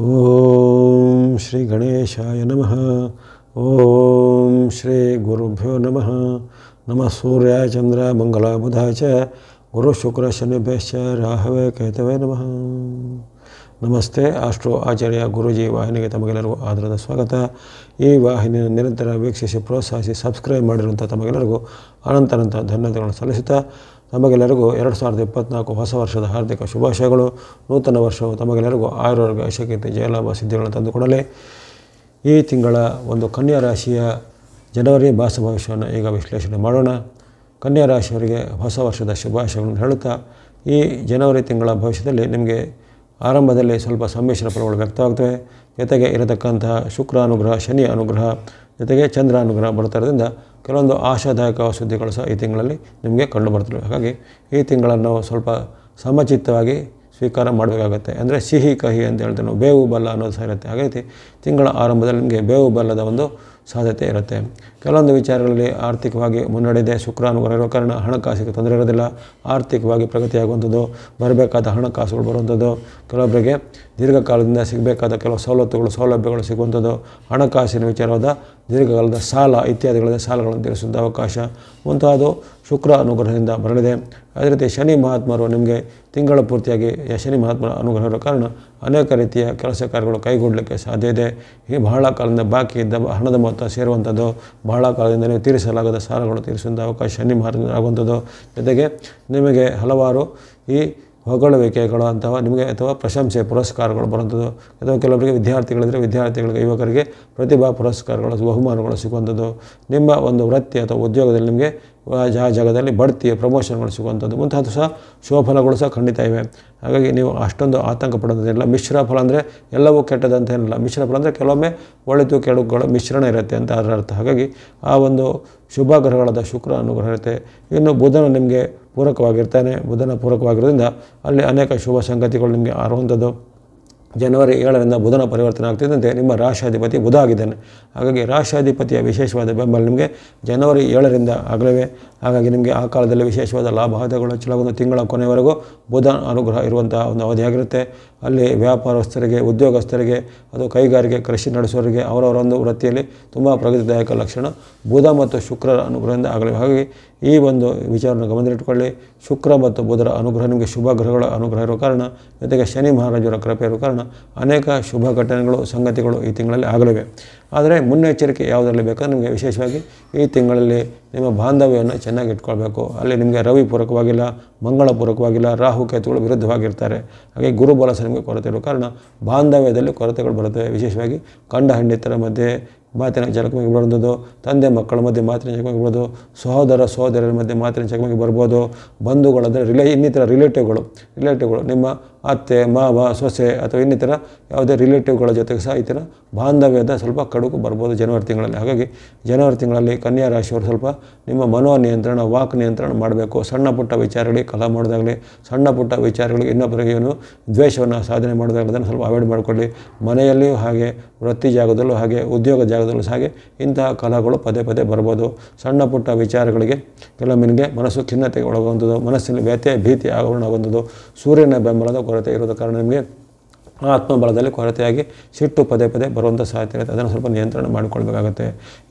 ಓಂ ಶ್ರೀ ಗಣೇಶಾಯ ನಮಃ ಓಂ ಶ್ರೀ ಗುರುಭ್ಯೋ ನಮಃ ನಮಃ ಸೂರ್ಯ ಚಂದ್ರ ಮಂಗಳ ಬುಧ ಚ ಗುರು ಶುಕ್ರ ಶನಿಭ್ಯಶ್ಚ ರಾಹವೇ ಕೇತವೇ ನಮಃ ನಮಸ್ತೆ ಆಸ್ಟ್ರೋ ಆಚಾರ್ಯ ಗುರುಜಿ ವಾಹಿನಿಗೆ ತಮಗೆಲ್ಲರಿಗೂ ಆಧಾರದ ಸ್ವಾಗತ ಈ ವಾಹಿನಿಯನ್ನು ನಿರಂತರ ವೀಕ್ಷಿಸಿ ಪ್ರೋತ್ಸಾಹಿಸಿ ಸಬ್ಸ್ಕ್ರೈಬ್ ಮಾಡಿರುವಂಥ ತಮಗೆಲ್ಲರಿಗೂ ಅನಂತ ಧನ್ಯವಾದಗಳನ್ನು ಸಲ್ಲಿಸುತ್ತಾ ತಮಗೆಲ್ಲರಿಗೂ ಎರಡು ಸಾವಿರದ ಇಪ್ಪತ್ನಾಲ್ಕು ಹೊಸ ವರ್ಷದ ಹಾರ್ದಿಕ ಶುಭಾಶಯಗಳು ನೂತನ ವರ್ಷವು ತಮಗೆಲ್ಲರಿಗೂ ಆಯುರ್ವರ್ಗ ಐಶಕೀರ್ತಿ ಜಯಲಾಭ ಸಿದ್ಧಿಗಳನ್ನು ತಂದುಕೊಡಲಿ ಈ ತಿಂಗಳ ಒಂದು ಕನ್ಯಾ ರಾಶಿಯ ಜನವರಿ ಮಾಸ ಭವಿಷ್ಯವನ್ನು ಈಗ ವಿಶ್ಲೇಷಣೆ ಮಾಡೋಣ ಕನ್ಯಾ ರಾಶಿಯವರಿಗೆ ಹೊಸ ವರ್ಷದ ಶುಭಾಶಯಗಳನ್ನು ಹೇಳುತ್ತಾ ಈ ಜನವರಿ ತಿಂಗಳ ಭವಿಷ್ಯದಲ್ಲಿ ನಿಮಗೆ ಆರಂಭದಲ್ಲಿ ಸ್ವಲ್ಪ ಸಮ್ಮಿಶ್ರ ಫಲಗಳು ವ್ಯಕ್ತವಾಗ್ತವೆ ಜೊತೆಗೆ ಇರತಕ್ಕಂತಹ ಶುಕ್ರ ಅನುಗ್ರಹ ಶನಿ ಅನುಗ್ರಹ ಜೊತೆಗೆ ಚಂದ್ರ ಅನುಗ್ರಹ ಬರುತ್ತಿರೋದ್ರಿಂದ ಕೆಲವೊಂದು ಆಶಾದಾಯಕ ಸುದ್ದಿಗಳು ಸಹ ಈ ತಿಂಗಳಲ್ಲಿ ನಿಮಗೆ ಕಂಡು ಬರ್ತವೆ ಹಾಗಾಗಿ ಈ ತಿಂಗಳನ್ನು ಸ್ವಲ್ಪ ಸಮಚಿತ್ತವಾಗಿ ಸ್ವೀಕಾರ ಮಾಡಬೇಕಾಗುತ್ತೆ ಅಂದರೆ ಸಿಹಿ ಕಹಿ ಅಂತ ಹೇಳ್ತೇವೆ ನಾವು ಬೇವು ಬಲ್ಲ ಅನ್ನೋದು ಸಹ ಇರುತ್ತೆ ಹಾಗೇ ತಿಂಗಳ ಆರಂಭದಲ್ಲಿ ನಿಮಗೆ ಬೇವು ಬಲ್ಲದ ಒಂದು ಸಾಧ್ಯತೆ ಇರುತ್ತೆ ಕೆಲವೊಂದು ವಿಚಾರಗಳಲ್ಲಿ ಆರ್ಥಿಕವಾಗಿ ಮುನ್ನಡೆದೇ ಶುಕ್ರಾನುಗ್ರಹ ಇರೋ ಕಾರಣ ಹಣಕಾಸಿಗೆ ತೊಂದರೆ ಇರೋದಿಲ್ಲ ಆರ್ಥಿಕವಾಗಿ ಪ್ರಗತಿಯಾಗುವಂಥದ್ದು ಬರಬೇಕಾದ ಹಣಕಾಸುಗಳು ಬರುವಂಥದ್ದು ಕೆಲವೊಬ್ಬರಿಗೆ ದೀರ್ಘಕಾಲದಿಂದ ಸಿಗಬೇಕಾದ ಕೆಲವು ಸವಲತ್ತುಗಳು ಸೌಲಭ್ಯಗಳು ಸಿಗುವಂಥದ್ದು ಹಣಕಾಸಿನ ವಿಚಾರವಾದ ದೀರ್ಘಕಾಲದ ಸಾಲ ಇತ್ಯಾದಿಗಳಿಂದ ಸಾಲಗಳನ್ನು ತೀರಿಸುವಂಥ ಅವಕಾಶ ಮುಂತಾದ ಶುಕ್ರ ಅನುಗ್ರಹದಿಂದ ಬರಲಿದೆ ಅದೇ ರೀತಿ ಶನಿ ಮಹಾತ್ಮರು ನಿಮಗೆ ತಿಂಗಳ ಪೂರ್ತಿಯಾಗಿ ಶನಿ ಮಹಾತ್ಮರ ಅನುಗ್ರಹ ಇರೋ ಕಾರಣ ಅನೇಕ ರೀತಿಯ ಕೆಲಸ ಕಾರ್ಯಗಳು ಕೈಗೊಳ್ಳಲಿಕ್ಕೆ ಸಾಧ್ಯ ಇದೆ ಈ ಬಹಳ ಕಾಲದಿಂದ ಬಾಕಿ ಇದ್ದ ಹಣದ ಮೊತ್ತ ಸೇರುವಂಥದ್ದು ಬಹಳ ಕಾಲದಿಂದ ನೀವು ತೀರಿಸಲಾಗದ ಸಾಲಗಳು ತೀರಿಸುವಂಥ ಅವಕಾಶ ಶನಿ ಮಹಾತ್ಮ ಆಗುವಂಥದ್ದು ಜೊತೆಗೆ ನಿಮಗೆ ಹಲವಾರು ಈ ಹೊಗಳುವಿಕೆಗಳು ಅಥವಾ ನಿಮಗೆ ಅಥವಾ ಪ್ರಶಂಸೆ ಪುರಸ್ಕಾರಗಳು ಬರುವಂಥದ್ದು ಅಥವಾ ಕೆಲವರಿಗೆ ವಿದ್ಯಾರ್ಥಿಗಳಿದ್ರೆ ವಿದ್ಯಾರ್ಥಿಗಳಿಗೆ ಯುವಕರಿಗೆ ಪ್ರತಿಭಾ ಪುರಸ್ಕಾರಗಳು ಬಹುಮಾನಗಳು ಸಿಗುವಂಥದ್ದು ನಿಮ್ಮ ಒಂದು ವೃತ್ತಿ ಅಥವಾ ಉದ್ಯೋಗದಲ್ಲಿ ನಿಮಗೆ ಜಾ ಜಾಗದಲ್ಲಿ ಬಡ್ತಿ ಪ್ರಮೋಷನ್ಗಳು ಸಿಗುವಂಥದ್ದು ಮುಂತಾದ ಸಹ ಶುಭಫಲಗಳು ಸಹ ಖಂಡಿತ ಇವೆ ಹಾಗಾಗಿ ನೀವು ಅಷ್ಟೊಂದು ಆತಂಕ ಪಡೋದಿಲ್ಲ ಮಿಶ್ರ ಫಲ ಅಂದರೆ ಎಲ್ಲವೂ ಕೆಟ್ಟದಂತ ಮಿಶ್ರ ಫಲ ಅಂದರೆ ಕೆಲವೊಮ್ಮೆ ಒಳಿತು ಕೆಡುಗಳ ಮಿಶ್ರಣ ಇರುತ್ತೆ ಅಂತ ಅದರ ಅರ್ಥ ಹಾಗಾಗಿ ಆ ಒಂದು ಶುಭ ಗ್ರಹಗಳಾದ ಶುಕ್ರ ಅನುಗ್ರಹ ಇರುತ್ತೆ ಇನ್ನು ಬುಧನ ನಿಮಗೆ ಪೂರಕವಾಗಿರ್ತಾನೆ ಬುಧನ ಪೂರಕವಾಗಿರೋದ್ರಿಂದ ಅಲ್ಲಿ ಅನೇಕ ಶುಭ ಸಂಗತಿಗಳು ನಿಮಗೆ ಆರುವಂಥದ್ದು ಜನವರಿ ಏಳರಿಂದ ಬುಧನ ಪರಿವರ್ತನೆ ಆಗ್ತಿದ್ದಂತೆ ನಿಮ್ಮ ರಾಷ್ಟ್ರಾಧಿಪತಿ ಬುಧ ಆಗಿದ್ದಾನೆ ಹಾಗಾಗಿ ರಾಷ್ಟ್ರಾಧಿಪತಿಯ ವಿಶೇಷವಾದ ಬೆಂಬಲ ನಿಮಗೆ ಜನವರಿ ಏಳರಿಂದ ಆಗಲಿವೆ ಹಾಗಾಗಿ ನಿಮಗೆ ಆ ಕಾಲದಲ್ಲಿ ವಿಶೇಷವಾದ ಲಾಭ ಹದಿಗಳು ಚಲವನ್ನು ತಿಂಗಳ ಕೊನೆಯವರೆಗೂ ಬುಧ ಅನುಗ್ರಹ ಇರುವಂತಹ ಒಂದು ಅವಧಿಯಾಗಿರುತ್ತೆ ಅಲ್ಲಿ ವ್ಯಾಪಾರಸ್ಥರಿಗೆ ಉದ್ಯೋಗಸ್ಥರಿಗೆ ಅದು ಕೈಗಾರಿಕೆ ಕೃಷಿ ನಡೆಸೋರಿಗೆ ಅವರವರ ಒಂದು ವೃತ್ತಿಯಲ್ಲಿ ತುಂಬ ಪ್ರಗತಿದಾಯಕ ಲಕ್ಷಣ ಬುಧ ಮತ್ತು ಶುಕ್ರರ ಅನುಗ್ರಹದಿಂದ ಆಗಲಿವೆ ಹಾಗಾಗಿ ಈ ಒಂದು ವಿಚಾರವನ್ನು ಗಮನದಲ್ಲಿಟ್ಟುಕೊಳ್ಳಿ ಶುಕ್ರ ಮತ್ತು ಬುಧರ ಅನುಗ್ರಹ ನಿಮಗೆ ಶುಭ ಗ್ರಹಗಳ ಅನುಗ್ರಹ ಇರೋ ಕಾರಣ ಜೊತೆಗೆ ಶನಿ ಮಹಾರಾಜರ ಕೃಪೆ ಇರುವ ಕಾರಣ ಅನೇಕ ಶುಭ ಘಟನೆಗಳು ಸಂಗತಿಗಳು ಈ ತಿಂಗಳಲ್ಲಿ ಆಗಲಿವೆ ಆದರೆ ಮುನ್ನೆಚ್ಚರಿಕೆ ಯಾವುದರಲ್ಲಿ ಬೇಕಾದ್ರೆ ನಿಮಗೆ ವಿಶೇಷವಾಗಿ ಈ ತಿಂಗಳಲ್ಲಿ ನಿಮ್ಮ ಬಾಂಧವ್ಯವನ್ನು ಚೆನ್ನಾಗಿ ಇಟ್ಕೊಳ್ಬೇಕು ಅಲ್ಲಿ ನಿಮಗೆ ರವಿ ಪೂರಕವಾಗಿಲ್ಲ ಮಂಗಳ ಪೂರಕವಾಗಿಲ್ಲ ರಾಹು ಕೇತುಗಳು ವಿರುದ್ಧವಾಗಿರ್ತಾರೆ ಹಾಗೆ ಗುರು ನಿಮಗೆ ಕೊರತೆ ಇರುವ ಕಾರಣ ಬಾಂಧವ್ಯದಲ್ಲಿ ಕೊರತೆಗಳು ಬರುತ್ತವೆ ವಿಶೇಷವಾಗಿ ಕಂಡ ಹಂಡಿತರ ಮಧ್ಯೆ ಮಾತಿನ ಚಕಮಕಿ ಬರೋದು ತಂದೆ ಮಕ್ಕಳ ಮಧ್ಯೆ ಮಾತಿನ ಚಕಮಕಿ ಬರೋದು ಸಹೋದರ ಸಹೋದರರ ಮಧ್ಯೆ ಮಾತಿನ ಚಕಮಕಿ ಬರ್ಬೋದು ಬಂಧುಗಳು ರಿಲೇ ಇನ್ನಿತರ ರಿಲೇಟಿವ್ಗಳು ರಿಲೇಟಿವ್ಗಳು ನಿಮ್ಮ ಅತ್ತೆ ಮಾವ ಸೊಸೆ ಅಥವಾ ಇನ್ನಿತರ ಯಾವುದೇ ರಿಲೇಟಿವ್ಗಳ ಜೊತೆಗೆ ಸಹ ಈ ಥರ ಬಾಂಧವ್ಯದ ಸ್ವಲ್ಪ ಕಡುಕು ಬರ್ಬೋದು ಜನವರಿ ತಿಂಗಳಲ್ಲಿ ಹಾಗಾಗಿ ಜನವರಿ ತಿಂಗಳಲ್ಲಿ ಕನ್ಯಾ ರಾಶಿಯವರು ಸ್ವಲ್ಪ ನಿಮ್ಮ ಮನೋ ನಿಯಂತ್ರಣ ವಾಕ್ ನಿಯಂತ್ರಣ ಮಾಡಬೇಕು ಸಣ್ಣ ಪುಟ್ಟ ವಿಚಾರಗಳಿಗೆ ಕಲಾ ಮಾಡೋದಾಗಲಿ ಸಣ್ಣ ಪುಟ್ಟ ವಿಚಾರಗಳಿಗೆ ಇನ್ನೊಬ್ಬರಿಗೆ ಏನು ದ್ವೇಷವನ್ನು ಸಾಧನೆ ಮಾಡೋದಾಗಲಿ ಅದನ್ನು ಸ್ವಲ್ಪ ಅವಾಯ್ಡ್ ಮಾಡಿಕೊಳ್ಳಿ ಮನೆಯಲ್ಲಿಯೂ ಹಾಗೆ ವೃತ್ತಿ ಜಾಗದಲ್ಲೂ ಹಾಗೆ ಉದ್ಯೋಗ ಜಾಗದಲ್ಲೂ ಹಾಗೆ ಇಂತಹ ಕಲಾಗಳು ಪದೇ ಪದೇ ಬರ್ಬೋದು ಸಣ್ಣ ಪುಟ್ಟ ವಿಚಾರಗಳಿಗೆ ಕೆಲವೊಮ್ಮೆ ಮನಸ್ಸು ಖಿನ್ನತೆಗೆ ಒಳಗೊಂಡದು ಮನಸ್ಸಿನಲ್ಲಿ ವ್ಯತ್ಯಯ ಭೀತಿ ಆಗೋಣ ಸೂರ್ಯನ ಬೆಂಬಲದ කරත ඒරොධ කරණයගෙන් ಆತ್ಮಬಲದಲ್ಲಿ ಕೊರತೆಯಾಗಿ ಸಿಟ್ಟು ಪದೇ ಪದೇ ಬರುವಂಥ ಸಾಧ್ಯತೆ ಇರುತ್ತೆ ಅದನ್ನು ಸ್ವಲ್ಪ ನಿಯಂತ್ರಣ ಮಾಡಿಕೊಳ್ಬೇಕಾಗುತ್ತೆ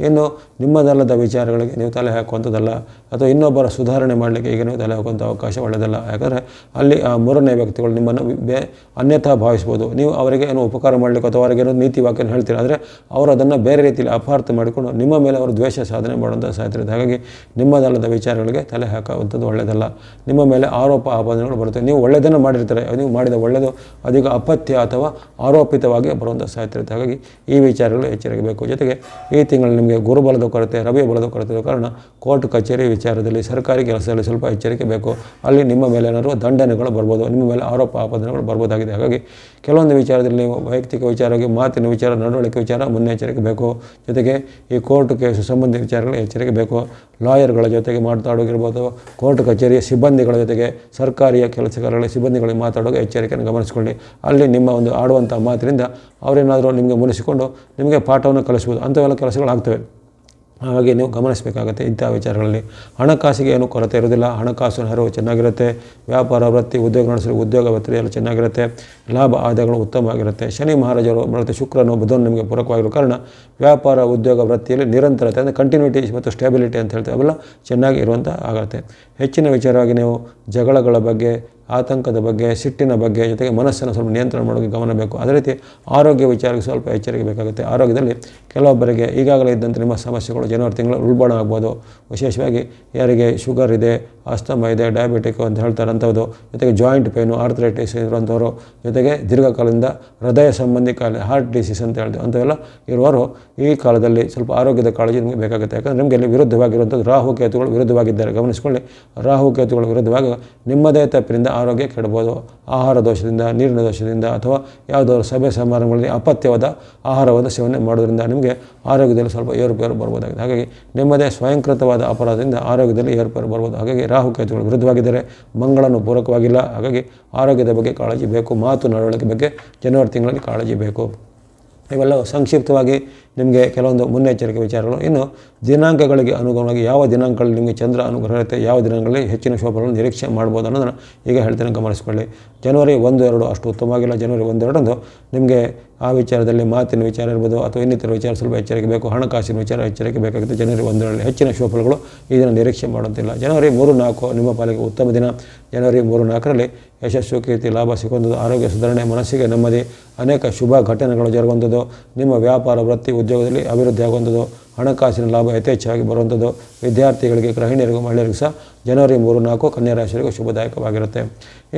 ಇನ್ನು ನಿಮ್ಮದಲ್ಲದ ವಿಚಾರಗಳಿಗೆ ನೀವು ತಲೆ ಹಾಕುವಂಥದ್ದಲ್ಲ ಅಥವಾ ಇನ್ನೊಬ್ಬರ ಸುಧಾರಣೆ ಮಾಡಲಿಕ್ಕೆ ಈಗ ನೀವು ತಲೆ ಹಾಕುವಂಥ ಅವಕಾಶ ಒಳ್ಳೆಯದಲ್ಲ ಯಾಕಂದರೆ ಅಲ್ಲಿ ಆ ಮೂರನೇ ವ್ಯಕ್ತಿಗಳು ನಿಮ್ಮನ್ನು ಬೇ ಅನ್ಯಥಾ ಭಾವಿಸ್ಬೋದು ನೀವು ಅವರಿಗೆ ಏನೋ ಉಪಕಾರ ಮಾಡಲಿಕ್ಕೆ ಅಥವಾ ಅವರಿಗೆ ಏನೋ ನೀತಿ ವಾಕ್ಯನ ಹೇಳ್ತೀರ ಆದರೆ ಅವರು ಅದನ್ನು ಬೇರೆ ರೀತಿಯಲ್ಲಿ ಅಪಾರ್ಥ ಮಾಡಿಕೊಂಡು ನಿಮ್ಮ ಮೇಲೆ ಅವರು ದ್ವೇಷ ಸಾಧನೆ ಮಾಡುವಂಥ ಸಾಧ್ಯತೆ ಇರುತ್ತೆ ಹಾಗಾಗಿ ನಿಮ್ಮದಲ್ಲದ ವಿಚಾರಗಳಿಗೆ ತಲೆ ಹಾಕುವಂಥದ್ದು ಒಳ್ಳೆಯದಲ್ಲ ನಿಮ್ಮ ಮೇಲೆ ಆರೋಪ ಆಪಾದನೆಗಳು ಬರುತ್ತೆ ನೀವು ಒಳ್ಳೆಯದನ್ನು ಮಾಡಿರ್ತಾರೆ ನೀವು ಮಾಡಿದ ಒಳ್ಳೆಯದು ಅದೀಗ ಅಪತ್ಯ ಅಥವಾ ಆರೋಪಿತವಾಗಿ ಬರುವಂಥ ಸಾಧ್ಯತೆ ಹಾಗಾಗಿ ಈ ವಿಚಾರಗಳು ಬೇಕು ಜೊತೆಗೆ ಈ ತಿಂಗಳು ನಿಮಗೆ ಗುರುಬಲದ ಕೊರತೆ ರವಿ ಬಲದ ಕೊರತೆ ಕಾರಣ ಕೋರ್ಟ್ ಕಚೇರಿ ವಿಚಾರದಲ್ಲಿ ಸರ್ಕಾರಿ ಕೆಲಸದಲ್ಲಿ ಸ್ವಲ್ಪ ಎಚ್ಚರಿಕೆ ಬೇಕು ಅಲ್ಲಿ ನಿಮ್ಮ ಮೇಲೆ ಏನಾದರೂ ದಂಡನೆಗಳು ಬರ್ಬೋದು ನಿಮ್ಮ ಮೇಲೆ ಆರೋಪ ಆಪಾದನೆಗಳು ಬರ್ಬೋದಾಗಿದೆ ಹಾಗಾಗಿ ಕೆಲವೊಂದು ವಿಚಾರದಲ್ಲಿ ನೀವು ವೈಯಕ್ತಿಕ ವಿಚಾರವಾಗಿ ಮಾತಿನ ವಿಚಾರ ನಡವಳಿಕೆ ವಿಚಾರ ಮುನ್ನೆಚ್ಚರಿಕೆ ಬೇಕು ಜೊತೆಗೆ ಈ ಕೋರ್ಟ್ ಕೇಸ್ ಸಂಬಂಧಿ ವಿಚಾರಗಳು ಎಚ್ಚರಿಕೆ ಬೇಕು ಲಾಯರ್ಗಳ ಜೊತೆಗೆ ಮಾತಾಡೋಗಿರ್ಬೋದು ಕೋರ್ಟ್ ಕಚೇರಿಯ ಸಿಬ್ಬಂದಿಗಳ ಜೊತೆಗೆ ಸರ್ಕಾರಿಯ ಕೆಲಸಗಾರಗಳ ಸಿಬ್ಬಂದಿಗಳಿಗೆ ಮಾತಾಡೋಕೆ ಎಚ್ಚರಿಕೆಯನ್ನು ಗಮನಿಸಿಕೊಳ್ಳಿ ಅಲ್ಲಿ ನಿಮ್ಮ ಒಂದು ಆಡುವಂಥ ಮಾತಿನಿಂದ ಅವರೇನಾದರೂ ನಿಮಗೆ ಮುನಿಸಿಕೊಂಡು ನಿಮಗೆ ಪಾಠವನ್ನು ಕಲಿಸ್ಬೋದು ಅಂಥವೆಲ್ಲ ಕೆಲಸಗಳಾಗ್ತವೆ ಹಾಗಾಗಿ ನೀವು ಗಮನಿಸಬೇಕಾಗುತ್ತೆ ಇಂಥ ವಿಚಾರಗಳಲ್ಲಿ ಹಣಕಾಸಿಗೆ ಏನೂ ಕೊರತೆ ಇರೋದಿಲ್ಲ ಹಣಕಾಸು ನೆರವು ಚೆನ್ನಾಗಿರುತ್ತೆ ವ್ಯಾಪಾರ ವೃತ್ತಿ ಉದ್ಯೋಗ ನಡೆಸಲು ಉದ್ಯೋಗ ವೃತ್ತಿ ಎಲ್ಲ ಚೆನ್ನಾಗಿರುತ್ತೆ ಲಾಭ ಆದಾಯಗಳು ಉತ್ತಮವಾಗಿರುತ್ತೆ ಶನಿ ಮಹಾರಾಜರು ಮತ್ತು ಶುಕ್ರನು ಬುಧನು ನಿಮಗೆ ಪೂರಕವಾಗಿರೋ ಕಾರಣ ವ್ಯಾಪಾರ ಉದ್ಯೋಗ ವೃತ್ತಿಯಲ್ಲಿ ನಿರಂತರತೆ ಅಂದರೆ ಕಂಟಿನ್ಯೂಟಿ ಮತ್ತು ಸ್ಟೆಬಿಲಿಟಿ ಅಂತ ಹೇಳ್ತೇವೆ ಅವೆಲ್ಲ ಚೆನ್ನಾಗಿ ಇರುವಂಥ ಆಗುತ್ತೆ ಹೆಚ್ಚಿನ ವಿಚಾರವಾಗಿ ನೀವು ಜಗಳಗಳ ಬಗ್ಗೆ ಆತಂಕದ ಬಗ್ಗೆ ಸಿಟ್ಟಿನ ಬಗ್ಗೆ ಜೊತೆಗೆ ಮನಸ್ಸನ್ನು ಸ್ವಲ್ಪ ನಿಯಂತ್ರಣ ಮಾಡೋಕ್ಕೆ ಗಮನ ಬೇಕು ಅದೇ ರೀತಿ ಆರೋಗ್ಯ ವಿಚಾರಕ್ಕೆ ಸ್ವಲ್ಪ ಎಚ್ಚರಿಕೆ ಬೇಕಾಗುತ್ತೆ ಆರೋಗ್ಯದಲ್ಲಿ ಕೆಲವೊಬ್ಬರಿಗೆ ಈಗಾಗಲೇ ಇದ್ದಂಥ ನಿಮ್ಮ ಸಮಸ್ಯೆಗಳು ಜನವರಿ ತಿಂಗಳು ಉಲ್ಬಣ ಆಗ್ಬೋದು ವಿಶೇಷವಾಗಿ ಯಾರಿಗೆ ಶುಗರ್ ಇದೆ ಅಸ್ತಮ ಇದೆ ಡಯಾಬಿಟಿಕ್ ಅಂತ ಹೇಳ್ತಾರಂಥದ್ದು ಜೊತೆಗೆ ಜಾಯಿಂಟ್ ಪೇನು ಆರ್ಥ್ರೈಟಿಸ್ ಇರುವಂಥವರು ಜೊತೆಗೆ ದೀರ್ಘಕಾಲದಿಂದ ಹೃದಯ ಸಂಬಂಧಿ ಕಾಯಿಲೆ ಹಾರ್ಟ್ ಡಿಸೀಸ್ ಅಂತ ಹೇಳ್ತೀವಿ ಅಂಥವೆಲ್ಲ ಇರುವವರು ಈ ಕಾಲದಲ್ಲಿ ಸ್ವಲ್ಪ ಆರೋಗ್ಯದ ಕಾಳಜಿ ನಿಮಗೆ ಬೇಕಾಗುತ್ತೆ ಯಾಕಂದರೆ ನಿಮಗೆ ಇಲ್ಲಿ ವಿರುದ್ಧವಾಗಿರುವಂಥದ್ದು ರಾಹು ಕೇತುಗಳು ವಿರುದ್ಧವಾಗಿದ್ದಾರೆ ಗಮನಿಸಿಕೊಳ್ಳಿ ರಾಹು ಕೇತುಗಳು ವಿರುದ್ಧವಾಗಿ ನಿಮ್ಮದೇ ತಪ್ಪಿನಿಂದ ಆರೋಗ್ಯ ಕೆಡಬೋದು ಆಹಾರ ದೋಷದಿಂದ ನೀರಿನ ದೋಷದಿಂದ ಅಥವಾ ಯಾವುದಾದ್ರು ಸಭೆ ಸಮಾರಂಭಗಳಲ್ಲಿ ಅಪತ್ಯವಾದ ಆಹಾರವನ್ನು ಸೇವನೆ ಮಾಡೋದ್ರಿಂದ ನಿಮಗೆ ಆರೋಗ್ಯದಲ್ಲಿ ಸ್ವಲ್ಪ ಏರುಪೇರು ಬರ್ಬೋದಾಗಿದೆ ಹಾಗಾಗಿ ನಿಮ್ಮದೇ ಸ್ವಯಂಕೃತವಾದ ಅಪರಾಧದಿಂದ ಆರೋಗ್ಯದಲ್ಲಿ ಏರುಪೇರು ಬರ್ಬೋದು ಹಾಗಾಗಿ ರಾಹುಕೇತುಗಳು ವೃದ್ಧವಾಗಿದ್ದಾರೆ ಮಂಗಳನು ಪೂರಕವಾಗಿಲ್ಲ ಹಾಗಾಗಿ ಆರೋಗ್ಯದ ಬಗ್ಗೆ ಕಾಳಜಿ ಬೇಕು ಮಾತು ನಡವಳಿಕೆ ಬಗ್ಗೆ ಜನವರಿ ತಿಂಗಳಲ್ಲಿ ಕಾಳಜಿ ಬೇಕು ಇವೆಲ್ಲ ಸಂಕ್ಷಿಪ್ತವಾಗಿ ನಿಮಗೆ ಕೆಲವೊಂದು ಮುನ್ನೆಚ್ಚರಿಕೆ ವಿಚಾರಗಳು ಇನ್ನು ದಿನಾಂಕಗಳಿಗೆ ಅನುಗುಣವಾಗಿ ಯಾವ ದಿನಾಂಕಗಳಲ್ಲಿ ನಿಮಗೆ ಚಂದ್ರ ಅನುಗ್ರಹ ಇರುತ್ತೆ ಯಾವ ದಿನಗಳಲ್ಲಿ ಹೆಚ್ಚಿನ ಶೋಭಗಳನ್ನು ನಿರೀಕ್ಷೆ ಮಾಡ್ಬೋದು ಅನ್ನೋದನ್ನು ಈಗ ಹೇಳ್ತೀನಿ ಗಮನಿಸ್ಕೊಳ್ಳಿ ಜನವರಿ ಒಂದು ಎರಡು ಅಷ್ಟು ಉತ್ತಮವಾಗಿಲ್ಲ ಜನವರಿ ಒಂದೆರಡಂದು ನಿಮಗೆ ಆ ವಿಚಾರದಲ್ಲಿ ಮಾತಿನ ವಿಚಾರ ಇರ್ಬೋದು ಅಥವಾ ಇನ್ನಿತರ ವಿಚಾರ ಸ್ವಲ್ಪ ಎಚ್ಚರಿಕೆ ಬೇಕು ಹಣಕಾಸಿನ ವಿಚಾರ ಎಚ್ಚರಿಕೆ ಬೇಕಾಗುತ್ತೆ ಜನವರಿ ಒಂದರಲ್ಲಿ ಹೆಚ್ಚಿನ ಶೋಫಲಗಳು ಇದನ್ನು ನಿರೀಕ್ಷೆ ಮಾಡುವಂತಿಲ್ಲ ಜನವರಿ ಮೂರು ನಾಲ್ಕು ನಿಮ್ಮ ಪಾಲಿಗೆ ಉತ್ತಮ ದಿನ ಜನವರಿ ಮೂರು ನಾಲ್ಕರಲ್ಲಿ ಯಶಸ್ಸು ಕೀರ್ತಿ ಲಾಭ ಸಿಗುವಂಥದ್ದು ಆರೋಗ್ಯ ಸುಧಾರಣೆ ಮನಸ್ಸಿಗೆ ನೆಮ್ಮದಿ ಅನೇಕ ಶುಭ ಘಟನೆಗಳು ಜರುಗುವಂಥದ್ದು ನಿಮ್ಮ ವ್ಯಾಪಾರ ವೃತ್ತಿ ಉದ್ಯೋಗದಲ್ಲಿ ಅಭಿವೃದ್ಧಿ ಆಗುವಂಥದ್ದು ಹಣಕಾಸಿನ ಲಾಭ ಯಥೇಚ್ಛವಾಗಿ ಬರುವಂಥದ್ದು ವಿದ್ಯಾರ್ಥಿಗಳಿಗೆ ಗೃಹಿಣಿಯರಿಗೂ ಮಹಿಳೆಯರಿಗೂ ಸಹ ಜನವರಿ ಮೂರು ನಾಲ್ಕು ಕನ್ಯಾ ರಾಶಿಯರಿಗೂ ಶುಭದಾಯಕವಾಗಿರುತ್ತೆ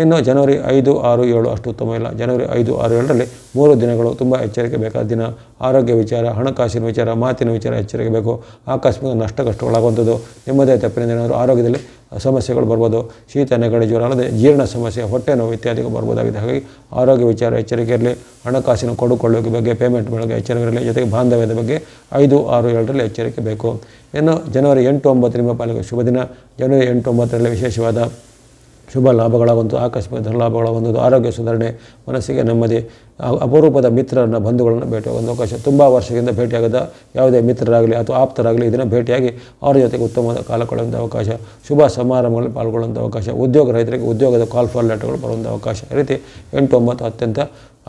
ಇನ್ನು ಜನವರಿ ಐದು ಆರು ಏಳು ಅಷ್ಟು ಉತ್ತಮ ಇಲ್ಲ ಜನವರಿ ಐದು ಆರು ಏಳರಲ್ಲಿ ಮೂರು ದಿನಗಳು ತುಂಬ ಎಚ್ಚರಿಕೆ ಬೇಕಾದ ದಿನ ಆರೋಗ್ಯ ವಿಚಾರ ಹಣಕಾಸಿನ ವಿಚಾರ ಮಾತಿನ ವಿಚಾರ ಎಚ್ಚರಿಕೆ ಬೇಕು ಆಕಸ್ಮಿಕ ನಷ್ಟ ಕಷ್ಟಗಳಾಗುವಂಥದ್ದು ನಿಮ್ಮದೇ ತಪ್ಪಿನಿಂದ ಏನಾದರೂ ಆರೋಗ್ಯದಲ್ಲಿ ಸಮಸ್ಯೆಗಳು ಬರ್ಬೋದು ಶೀತ ನೆಗಡಿ ಜ್ವರ ಅಲ್ಲದೆ ಜೀರ್ಣ ಸಮಸ್ಯೆ ಹೊಟ್ಟೆ ನೋವು ಇತ್ಯಾದಿಗೂ ಬರ್ಬೋದಾಗಿದೆ ಹಾಗಾಗಿ ಆರೋಗ್ಯ ವಿಚಾರ ಎಚ್ಚರಿಕೆ ಇರಲಿ ಹಣಕಾಸಿನ ಕೊಡುಕೊಳ್ಳೋಕೆ ಬಗ್ಗೆ ಪೇಮೆಂಟ್ ಬಗ್ಗೆ ಎಚ್ಚರಿಕೆ ಇರಲಿ ಜೊತೆಗೆ ಬಾಂಧವ್ಯದ ಬಗ್ಗೆ ಐದು ಆರು ಏಳರಲ್ಲಿ ಎಚ್ಚರಿಕೆ ಬೇಕು ಇನ್ನು ಜನವರಿ ಎಂಟು ಒಂಬತ್ತು ನಿಮ್ಮ ಪಾಲಿಗೆ ಶುಭ ದಿನ ಜನವರಿ ಎಂಟು ಒಂಬತ್ತರಲ್ಲಿ ವಿಶೇಷವಾದ ಶುಭ ಲಾಭಗಳಾಗುವಂಥದ್ದು ಆಕಸ್ಮಿಕ ಒಂದು ಆರೋಗ್ಯ ಸುಧಾರಣೆ ಮನಸ್ಸಿಗೆ ನೆಮ್ಮದಿ ಅಪರೂಪದ ಮಿತ್ರರನ್ನು ಬಂಧುಗಳನ್ನು ಭೇಟಿ ಒಂದು ಅವಕಾಶ ತುಂಬ ವರ್ಷದಿಂದ ಭೇಟಿಯಾಗದ ಯಾವುದೇ ಮಿತ್ರರಾಗಲಿ ಅಥವಾ ಆಪ್ತರಾಗಲಿ ಇದನ್ನು ಭೇಟಿಯಾಗಿ ಅವರ ಜೊತೆಗೆ ಉತ್ತಮವಾದ ಕಾಲ ಕೊಡುವಂಥ ಅವಕಾಶ ಶುಭ ಸಮಾರಂಭಗಳಲ್ಲಿ ಪಾಲ್ಗೊಳ್ಳುವಂಥ ಅವಕಾಶ ಉದ್ಯೋಗ ರೈತರಿಗೆ ಉದ್ಯೋಗದ ಕಾಲ್ ಫಾರ್ ಲೆಟರ್ಗಳು ಬರುವಂಥ ಅವಕಾಶ ಈ ರೀತಿ ಎಂಟು ಒಂಬತ್ತು ಅತ್ಯಂತ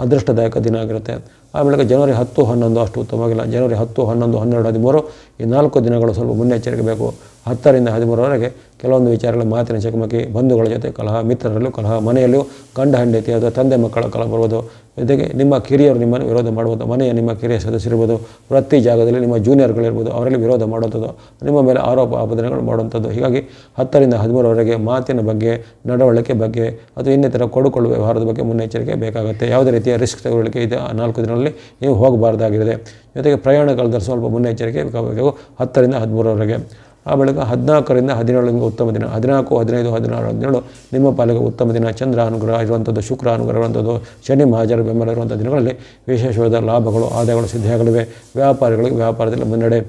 ಅದೃಷ್ಟದಾಯಕ ದಿನ ಆಗಿರುತ್ತೆ ಆಮೇಲೆ ಜನವರಿ ಹತ್ತು ಹನ್ನೊಂದು ಅಷ್ಟು ಉತ್ತಮವಾಗಿಲ್ಲ ಜನವರಿ ಹತ್ತು ಹನ್ನೊಂದು ಹನ್ನೆರಡು ಹದಿಮೂರು ಈ ನಾಲ್ಕು ದಿನಗಳು ಸ್ವಲ್ಪ ಮುನ್ನೆಚ್ಚರಿಕೆ ಬೇಕು ಹತ್ತರಿಂದ ಹದಿಮೂರವರೆಗೆ ಕೆಲವೊಂದು ವಿಚಾರಗಳ ಮಾತಿನ ಚಕಮಕಿ ಬಂಧುಗಳ ಜೊತೆ ಕಲಹ ಮಿತ್ರರಲ್ಲೂ ಕಲಹ ಮನೆಯಲ್ಲೂ ಗಂಡ ಹೆಂಡತಿ ಅಥವಾ ತಂದೆ ಮಕ್ಕಳ ಕಲಹ ಬರುವುದು ಜೊತೆಗೆ ನಿಮ್ಮ ಕಿರಿಯರು ನಿಮ್ಮನ್ನು ವಿರೋಧ ಮಾಡುವುದು ಮನೆಯ ನಿಮ್ಮ ಕಿರಿಯ ಸದಸ್ಯರಿರ್ಬೋದು ಪ್ರತಿ ಜಾಗದಲ್ಲಿ ನಿಮ್ಮ ಜೂನಿಯರ್ಗಳಿರ್ಬೋದು ಅವರಲ್ಲಿ ವಿರೋಧ ಮಾಡುವಂಥದ್ದು ನಿಮ್ಮ ಮೇಲೆ ಆರೋಪ ಆಪಾದನೆಗಳು ಮಾಡುವಂಥದ್ದು ಹೀಗಾಗಿ ಹತ್ತರಿಂದ ಹದಿಮೂರವರೆಗೆ ಮಾತಿನ ಬಗ್ಗೆ ನಡವಳಿಕೆ ಬಗ್ಗೆ ಅಥವಾ ಇನ್ನಿತರ ಕೊಡುಕೊಳ್ಳುವ ವ್ಯವಹಾರದ ಬಗ್ಗೆ ಮುನ್ನೆಚ್ಚರಿಕೆ ಬೇಕಾಗುತ್ತೆ ಯಾವುದೇ ರೀತಿಯ ರಿಸ್ಕ್ ತಗೊಳ್ಳಿಕ್ಕೆ ಇದೆ ಆ ನಾಲ್ಕು ದಿನಗಳಲ್ಲಿ ನೀವು ಹೋಗಬಾರ್ದಾಗಿದೆ ಜೊತೆಗೆ ಕಾಲದಲ್ಲಿ ಸ್ವಲ್ಪ ಮುನ್ನೆಚ್ಚರಿಕೆ ಬೇಕಾಗಬೇಕು ಹತ್ತರಿಂದ ಹದಿಮೂರವರೆಗೆ ಆ ಬಳಿಕ ಹದಿನಾಲ್ಕರಿಂದ ಹದಿನೇಳರಿಂದ ಉತ್ತಮ ದಿನ ಹದಿನಾಲ್ಕು ಹದಿನೈದು ಹದಿನಾರು ಹದಿನೇಳು ನಿಮ್ಮ ಪಾಲಿಗೆ ಉತ್ತಮ ದಿನ ಚಂದ್ರ ಅನುಗ್ರಹ ಇರುವಂಥದ್ದು ಶುಕ್ರ ಅನುಗ್ರಹ ಇರುವಂಥದ್ದು ಶನಿ ಮಹಾಜರ ಬೆಂಬಲ ಇರುವಂಥ ದಿನಗಳಲ್ಲಿ ವಿಶೇಷವಾದ ಲಾಭಗಳು ಆದಾಯಗಳು ಸಿದ್ಧಿಯಾಗಲಿವೆ ವ್ಯಾಪಾರಿಗಳಿಗೆ ವ್ಯಾಪಾರದಲ್ಲಿ ಮುನ್ನಡೆ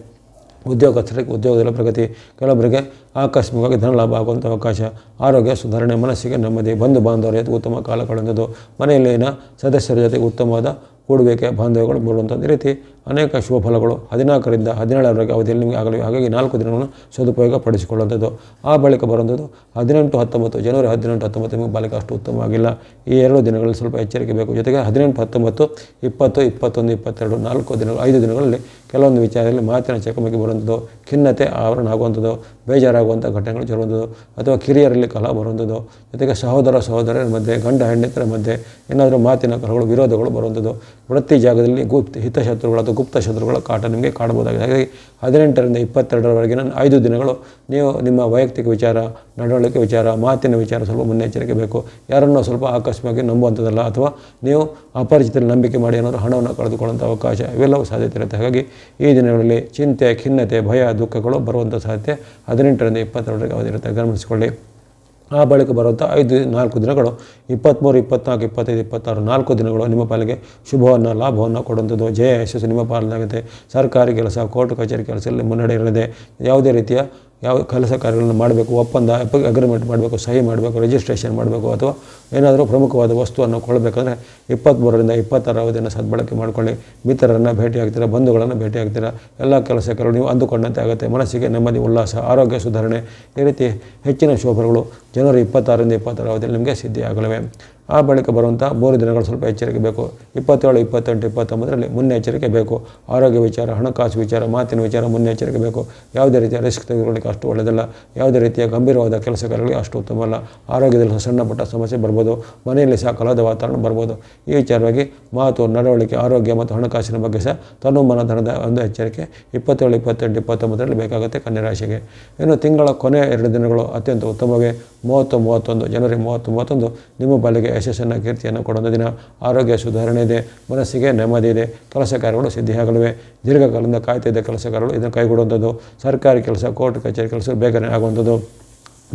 ಉದ್ಯೋಗಸ್ಥರಿಗೆ ಉದ್ಯೋಗದಲ್ಲಿ ಪ್ರಗತಿ ಕೆಲವೊಬ್ಬರಿಗೆ ಆಕಸ್ಮಿಕವಾಗಿ ಧನ ಲಾಭ ಆಗುವಂಥ ಅವಕಾಶ ಆರೋಗ್ಯ ಸುಧಾರಣೆ ಮನಸ್ಸಿಗೆ ನೆಮ್ಮದಿ ಬಂಧು ಬಾಂಧವರ ಜೊತೆ ಉತ್ತಮ ಕಾಲ ಕಳೆದದ್ದು ಮನೆಯಲ್ಲಿನ ಸದಸ್ಯರ ಜೊತೆಗೆ ಉತ್ತಮವಾದ ಕೂಡುವಿಕೆ ಬಾಂಧವ್ಯಗಳು ಮೂಡುವಂಥ ರೀತಿ ಅನೇಕ ಶುಭ ಫಲಗಳು ಹದಿನಾಲ್ಕರಿಂದ ಹದಿನೇಳರವರೆಗೆ ಅವಧಿಯಲ್ಲಿ ನಿಮಗೆ ಆಗಲಿ ಹಾಗಾಗಿ ನಾಲ್ಕು ದಿನಗಳನ್ನು ಸದುಪಯೋಗ ಪಡಿಸಿಕೊಳ್ಳುವಂಥದ್ದು ಆ ಬಳಿಕ ಬರುವಂಥದ್ದು ಹದಿನೆಂಟು ಹತ್ತೊಂಬತ್ತು ಜನವರಿ ಹದಿನೆಂಟು ಹತ್ತೊಂಬತ್ತು ನಿಮಗೆ ಬಳಿಕ ಅಷ್ಟು ಉತ್ತಮವಾಗಿಲ್ಲ ಈ ಎರಡು ದಿನಗಳಲ್ಲಿ ಸ್ವಲ್ಪ ಎಚ್ಚರಿಕೆ ಬೇಕು ಜೊತೆಗೆ ಹದಿನೆಂಟು ಹತ್ತೊಂಬತ್ತು ಇಪ್ಪತ್ತು ಇಪ್ಪತ್ತೊಂದು ಇಪ್ಪತ್ತೆರಡು ನಾಲ್ಕು ದಿನಗಳು ಐದು ದಿನಗಳಲ್ಲಿ ಕೆಲವೊಂದು ವಿಚಾರದಲ್ಲಿ ಮಾತಿನ ಚಕಮಕಿ ಬರುವಂಥದ್ದು ಖಿನ್ನತೆ ಆವರಣ ಆಗುವಂಥದ್ದು ಬೇಜಾರಾಗುವಂಥ ಘಟನೆಗಳು ಜರುವಂಥದ್ದು ಅಥವಾ ಕಿರಿಯರಲ್ಲಿ ಕಲಾ ಬರುವಂಥದ್ದು ಜೊತೆಗೆ ಸಹೋದರ ಸಹೋದರರ ಮಧ್ಯೆ ಗಂಡ ಹೆಣ್ಣಿತರ ಮಧ್ಯೆ ಏನಾದರೂ ಮಾತಿನ ಕಲಗಳು ವಿರೋಧಗಳು ಬರುವಂಥದ್ದು ವೃತ್ತಿ ಜಾಗದಲ್ಲಿ ಗುಪ್ತ ಹಿತಶತ್ರುಗಳು ಅಥವಾ ಗುಪ್ತ ಶತ್ರುಗಳ ಕಾಟ ನಿಮಗೆ ಕಾಡಬಹುದಾಗಿದೆ ಹಾಗಾಗಿ ಹದಿನೆಂಟರಿಂದ ಇಪ್ಪತ್ತೆರಡರವರೆಗಿನ ಐದು ದಿನಗಳು ನೀವು ನಿಮ್ಮ ವೈಯಕ್ತಿಕ ವಿಚಾರ ನಡವಳಿಕೆ ವಿಚಾರ ಮಾತಿನ ವಿಚಾರ ಸ್ವಲ್ಪ ಮುನ್ನೆಚ್ಚರಿಕೆ ಬೇಕು ಯಾರನ್ನೂ ಸ್ವಲ್ಪ ಆಕಸ್ಮಿಕವಾಗಿ ನಂಬುವಂಥದ್ದಲ್ಲ ಅಥವಾ ನೀವು ಅಪರಿಚಿತರು ನಂಬಿಕೆ ಮಾಡಿ ಏನಾದರೂ ಹಣವನ್ನು ಕಳೆದುಕೊಳ್ಳುವಂಥ ಅವಕಾಶ ಇವೆಲ್ಲವೂ ಸಾಧ್ಯತೆ ಇರುತ್ತೆ ಹಾಗಾಗಿ ಈ ದಿನಗಳಲ್ಲಿ ಚಿಂತೆ ಖಿನ್ನತೆ ಭಯ ದುಃಖಗಳು ಬರುವಂಥ ಸಾಧ್ಯತೆ ಹದಿನೆಂಟರಿಂದ ಇಪ್ಪತ್ತೆರಡರವರೆಗೆ ಅವಧಿ ಇರುತ್ತೆ ಗಮನಿಸಿಕೊಳ್ಳಿ ಆ ಬಳಿಕ ಬರುವಂಥ ಐದು ನಾಲ್ಕು ದಿನಗಳು ಇಪ್ಪತ್ತ್ಮೂರು ಇಪ್ಪತ್ನಾಲ್ಕು ಇಪ್ಪತ್ತೈದು ಇಪ್ಪತ್ತಾರು ನಾಲ್ಕು ದಿನಗಳು ನಿಮ್ಮ ಪಾಲಿಗೆ ಶುಭವನ್ನು ಲಾಭವನ್ನು ಕೊಡುವಂಥದ್ದು ಜಯ ಯಶಸ್ಸು ನಿಮ್ಮ ಪಾಲನಾಗುತ್ತೆ ಸರ್ಕಾರಿ ಕೆಲಸ ಕೋರ್ಟ್ ಕಚೇರಿ ಕೆಲಸದಲ್ಲಿ ಮುನ್ನಡೆ ಇರಲಿದೆ ಯಾವುದೇ ರೀತಿಯ ಯಾವ ಕೆಲಸ ಕಾರ್ಯಗಳನ್ನು ಮಾಡಬೇಕು ಒಪ್ಪಂದ ಅಗ್ರಿಮೆಂಟ್ ಮಾಡಬೇಕು ಸಹಿ ಮಾಡಬೇಕು ರಿಜಿಸ್ಟ್ರೇಷನ್ ಮಾಡಬೇಕು ಅಥವಾ ಏನಾದರೂ ಪ್ರಮುಖವಾದ ವಸ್ತುವನ್ನು ಕೊಡಬೇಕಂದ್ರೆ ಇಪ್ಪತ್ತ್ಮೂರರಿಂದ ಇಪ್ಪತ್ತಾರು ಅವಧಿಯನ್ನು ಸದ್ಬಳಕೆ ಮಾಡಿಕೊಳ್ಳಿ ಮಿತ್ರರನ್ನು ಭೇಟಿಯಾಗ್ತೀರಾ ಬಂಧುಗಳನ್ನು ಭೇಟಿಯಾಗ್ತೀರಾ ಎಲ್ಲ ಕೆಲಸ ನೀವು ಅಂದುಕೊಂಡಂತೆ ಆಗುತ್ತೆ ಮನಸ್ಸಿಗೆ ನೆಮ್ಮದಿ ಉಲ್ಲಾಸ ಆರೋಗ್ಯ ಸುಧಾರಣೆ ಈ ರೀತಿ ಹೆಚ್ಚಿನ ಶೋಭಗಳು ಜನವರಿ ಇಪ್ಪತ್ತಾರರಿಂದ ಇಪ್ಪತ್ತಾರು ಅವಧಿಯಲ್ಲಿ ನಿಮಗೆ ಸಿದ್ಧಿಯಾಗಲಿವೆ ಆ ಬಳಿಕ ಬರುವಂಥ ಮೂರು ದಿನಗಳು ಸ್ವಲ್ಪ ಎಚ್ಚರಿಕೆ ಬೇಕು ಇಪ್ಪತ್ತೇಳು ಇಪ್ಪತ್ತೆಂಟು ಇಪ್ಪತ್ತೊಂಬತ್ತರಲ್ಲಿ ಮುನ್ನೆಚ್ಚರಿಕೆ ಬೇಕು ಆರೋಗ್ಯ ವಿಚಾರ ಹಣಕಾಸು ವಿಚಾರ ಮಾತಿನ ವಿಚಾರ ಮುನ್ನೆಚ್ಚರಿಕೆ ಬೇಕು ಯಾವುದೇ ರೀತಿಯ ರಿಸ್ಕ್ ತೆಗೆದುಕೊಳ್ಳಿಕ್ಕೆ ಅಷ್ಟು ಒಳ್ಳೆಯದಲ್ಲ ಯಾವುದೇ ರೀತಿಯ ಗಂಭೀರವಾದ ಕೆಲಸ ಕಾರ್ಯಗಳಿಗೆ ಅಷ್ಟು ಉತ್ತಮ ಅಲ್ಲ ಆರೋಗ್ಯದಲ್ಲಿ ಸಣ್ಣ ಸಮಸ್ಯೆ ಬರ್ಬೋದು ಮನೆಯಲ್ಲಿ ಸಹ ಕಲಾದ ವಾತಾವರಣ ಬರ್ಬೋದು ಈ ವಿಚಾರವಾಗಿ ಮಾತು ನಡವಳಿಕೆ ಆರೋಗ್ಯ ಮತ್ತು ಹಣಕಾಸಿನ ಬಗ್ಗೆ ಸಹ ತನು ಒಂದು ಎಚ್ಚರಿಕೆ ಇಪ್ಪತ್ತೇಳು ಇಪ್ಪತ್ತೆಂಟು ಇಪ್ಪತ್ತೊಂಬತ್ತರಲ್ಲಿ ಬೇಕಾಗುತ್ತೆ ಕನ್ಯರಾಶಿಗೆ ಇನ್ನು ತಿಂಗಳ ಕೊನೆ ಎರಡು ದಿನಗಳು ಅತ್ಯಂತ ಉತ್ತಮವೇ ಮೂವತ್ತು ಮೂವತ್ತೊಂದು ಜನವರಿ ಮೂವತ್ತು ಮೂವತ್ತೊಂದು ನಿಮ್ಮ ಬಳಿಗೆ ಯಶಸ್ಸನ್ನು ಕೀರ್ತಿಯನ್ನು ಕೊಡುವಂಥ ದಿನ ಆರೋಗ್ಯ ಸುಧಾರಣೆ ಇದೆ ಮನಸ್ಸಿಗೆ ನೆಮ್ಮದಿ ಇದೆ ಕೆಲಸ ಕಾರ್ಯಗಳು ಸಿದ್ಧಿಯಾಗಲಿವೆ ದೀರ್ಘಕಾಲದಿಂದ ಕಾಯ್ತಿದ್ದ ಕೆಲಸ ಕಾರ್ಯಗಳು ಇದನ್ನು ಕೈಗೊಡುವಂಥದ್ದು ಸರ್ಕಾರಿ ಕೆಲಸ ಕೋರ್ಟ್ ಕಚೇರಿ ಕೆಲಸ ಬೇಗನೆ ಆಗುವಂಥದ್ದು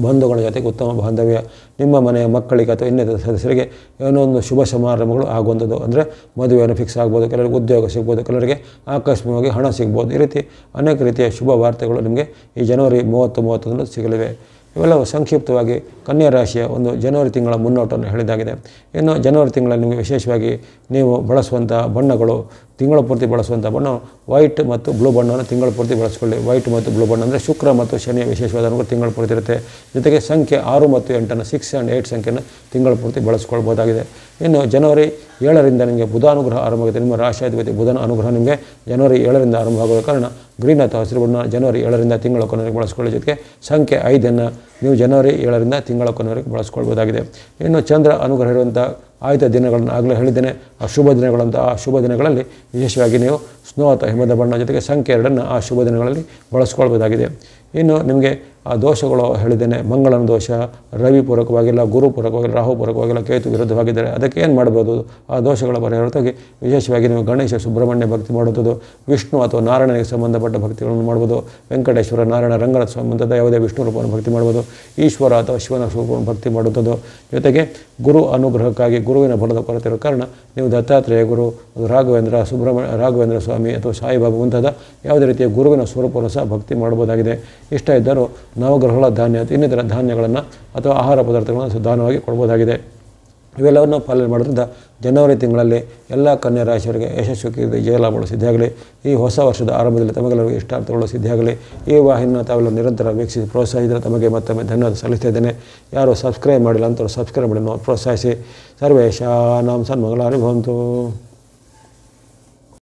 ಬಂಧುಗಳ ಜೊತೆಗೆ ಉತ್ತಮ ಬಾಂಧವ್ಯ ನಿಮ್ಮ ಮನೆಯ ಮಕ್ಕಳಿಗೆ ಅಥವಾ ಇನ್ನಿತರ ಸದಸ್ಯರಿಗೆ ಏನೋ ಒಂದು ಶುಭ ಸಮಾರಂಭಗಳು ಆಗುವಂಥದ್ದು ಅಂದರೆ ಮದುವೆಯನ್ನು ಫಿಕ್ಸ್ ಆಗ್ಬೋದು ಕೆಲವರಿಗೆ ಉದ್ಯೋಗ ಸಿಗ್ಬೋದು ಕೆಲವರಿಗೆ ಆಕಸ್ಮಿಕವಾಗಿ ಹಣ ಸಿಗ್ಬೋದು ಈ ರೀತಿ ಅನೇಕ ರೀತಿಯ ಶುಭ ವಾರ್ತೆಗಳು ನಿಮಗೆ ಈ ಜನವರಿ ಮೂವತ್ತು ಮೂವತ್ತೊಂದು ಸಿಗಲಿವೆ ಇವೆಲ್ಲವೂ ಸಂಕ್ಷಿಪ್ತವಾಗಿ ಕನ್ಯಾ ರಾಶಿಯ ಒಂದು ಜನವರಿ ತಿಂಗಳ ಮುನ್ನೋಟವನ್ನು ಹೇಳಿದಾಗಿದೆ ಇನ್ನು ಜನವರಿ ತಿಂಗಳಲ್ಲಿ ನಿಮಗೆ ವಿಶೇಷವಾಗಿ ನೀವು ಬಳಸುವಂಥ ಬಣ್ಣಗಳು ತಿಂಗಳ ಪೂರ್ತಿ ಬಳಸುವಂಥ ಬಣ್ಣ ವೈಟ್ ಮತ್ತು ಬ್ಲೂ ಬಣ್ಣವನ್ನು ತಿಂಗಳ ಪೂರ್ತಿ ಬಳಸಿಕೊಳ್ಳಿ ವೈಟ್ ಮತ್ತು ಬ್ಲೂ ಬಣ್ಣ ಅಂದರೆ ಶುಕ್ರ ಮತ್ತು ಶನಿಯ ವಿಶೇಷವಾದ ತಿಂಗಳ ಪೂರ್ತಿ ಇರುತ್ತೆ ಜೊತೆಗೆ ಸಂಖ್ಯೆ ಆರು ಮತ್ತು ಎಂಟನ್ನು ಸಿಕ್ಸ್ ಆ್ಯಂಡ್ ಏಯ್ಟ್ ಸಂಖ್ಯೆಯನ್ನು ತಿಂಗಳ ಪೂರ್ತಿ ಬಳಸ್ಕೊಳ್ಬೋದಾಗಿದೆ ಇನ್ನು ಜನವರಿ ಏಳರಿಂದ ನಿಮಗೆ ಬುಧಾನುಗ್ರಹ ಆರಂಭವಾಗುತ್ತೆ ನಿಮ್ಮ ರಾಷ್ಟ್ರಾಧಿಪತಿ ಬುಧನ ಅನುಗ್ರಹ ನಿಮಗೆ ಜನವರಿ ಏಳರಿಂದ ಆರಂಭವಾಗುವ ಕಾರಣ ಗ್ರೀನ್ ಅಥವಾ ಬಣ್ಣ ಜನವರಿ ಏಳರಿಂದ ತಿಂಗಳ ಕೊನೆಯವರೆಗೆ ಬಳಸ್ಕೊಳ್ಳೋ ಜೊತೆಗೆ ಸಂಖ್ಯೆ ಐದನ್ನು ನೀವು ಜನವರಿ ಏಳರಿಂದ ತಿಂಗಳ ಕೊನೆಯವರೆಗೆ ಬಳಸ್ಕೊಳ್ಬೋದಾಗಿದೆ ಇನ್ನು ಚಂದ್ರ ಅನುಗ್ರಹ ಇರುವಂಥ ಆಯ್ದ ದಿನಗಳನ್ನು ಆಗಲೇ ಹೇಳಿದ್ದೇನೆ ಆ ಶುಭ ದಿನಗಳಂತ ಆ ಶುಭ ದಿನಗಳಲ್ಲಿ ವಿಶೇಷವಾಗಿ ನೀವು ಸ್ನೋ ಅಥವಾ ಹಿಮದ ಬಣ್ಣ ಜೊತೆಗೆ ಸಂಖ್ಯೆ ಎರಡನ್ನು ಆ ಶುಭ ದಿನಗಳಲ್ಲಿ ಬಳಸ್ಕೊಳ್ಬೋದಾಗಿದೆ ಇನ್ನು ನಿಮಗೆ ಆ ದೋಷಗಳು ಹೇಳಿದ್ದೇನೆ ಮಂಗಳನ ದೋಷ ರವಿ ಪೂರಕವಾಗಿಲ್ಲ ಗುರು ಪೂರಕವಾಗಿಲ್ಲ ರಾಹು ಪೂರಕವಾಗಿಲ್ಲ ಕೇತು ವಿರುದ್ಧವಾಗಿದ್ದರೆ ಅದಕ್ಕೆ ಏನು ಮಾಡ್ಬೋದು ಆ ದೋಷಗಳ ಹೊರತಾಗಿ ವಿಶೇಷವಾಗಿ ನೀವು ಗಣೇಶ ಸುಬ್ರಹ್ಮಣ್ಯ ಭಕ್ತಿ ಮಾಡುವುದು ವಿಷ್ಣು ಅಥವಾ ನಾರಾಯಣನಿಗೆ ಸಂಬಂಧಪಟ್ಟ ಭಕ್ತಿಗಳನ್ನು ಮಾಡ್ಬೋದು ವೆಂಕಟೇಶ್ವರ ನಾರಾಯಣ ರಂಗನ ಸಂಬಂಧದ ಯಾವುದೇ ವಿಷ್ಣು ರೂಪವನ್ನು ಭಕ್ತಿ ಮಾಡ್ಬೋದು ಈಶ್ವರ ಅಥವಾ ಶಿವನ ಸ್ವರೂಪವನ್ನು ಭಕ್ತಿ ಮಾಡುತ್ತದೆ ಜೊತೆಗೆ ಗುರು ಅನುಗ್ರಹಕ್ಕಾಗಿ ಗುರುವಿನ ಬಲದ ಕೊರತೆ ಇರೋ ಕಾರಣ ನೀವು ದತ್ತಾತ್ರೇಯ ಗುರು ರಾಘವೇಂದ್ರ ಸುಬ್ರಹ್ಮಣ್ಯ ರಾಘವೇಂದ್ರ ಸ್ವಾಮಿ ಅಥವಾ ಸಾಯಿಬಾಬು ಮುಂತಾದ ಯಾವುದೇ ರೀತಿಯ ಗುರುವಿನ ಸ್ವರೂಪವನ್ನು ಸಹ ಭಕ್ತಿ ಮಾಡ್ಬೋದಾಗಿದೆ ಇಷ್ಟ ಇದ್ದರೂ ನವಗ್ರಹಗಳ ಧಾನ್ಯ ಇನ್ನಿತರ ಧಾನ್ಯಗಳನ್ನು ಅಥವಾ ಆಹಾರ ಪದಾರ್ಥಗಳನ್ನು ದಾನವಾಗಿ ಕೊಡ್ಬೋದಾಗಿದೆ ಇವೆಲ್ಲವನ್ನು ಪಾಲನೆ ಮಾಡೋದ್ರಿಂದ ಜನವರಿ ತಿಂಗಳಲ್ಲಿ ಎಲ್ಲ ಕನ್ಯಾ ರಾಶಿಯವರಿಗೆ ಯಶಸ್ಸು ಜಯಲಾಭಗಳು ಸಿದ್ಧಿಯಾಗಲಿ ಈ ಹೊಸ ವರ್ಷದ ಆರಂಭದಲ್ಲಿ ತಮಗೆಲ್ಲರಿಗೂ ಇಷ್ಟಾರ್ಥಗಳು ಸಿದ್ಧಿಯಾಗಲಿ ಈ ವಾಹಿನಿಯನ್ನು ತಾವೆಲ್ಲ ನಿರಂತರ ವೀಕ್ಷಿಸಿ ಪ್ರೋತ್ಸಾಹಿಸಿದರೆ ತಮಗೆ ಮತ್ತೊಮ್ಮೆ ಧನ್ಯವಾದ ಸಲ್ಲಿಸ್ತಾ ಇದ್ದೇನೆ ಯಾರು ಸಬ್ಸ್ಕ್ರೈಬ್ ಮಾಡಿಲ್ಲ ಅಂತವರು ಸಬ್ಸ್ಕ್ರೈಬ್ ಮಾಡಿ ಪ್ರೋತ್ಸಾಹಿಸಿ ಸರ್ವೇಶ ಸರ್ವೇಶಾನಾಂ ಅನುಭವಂತು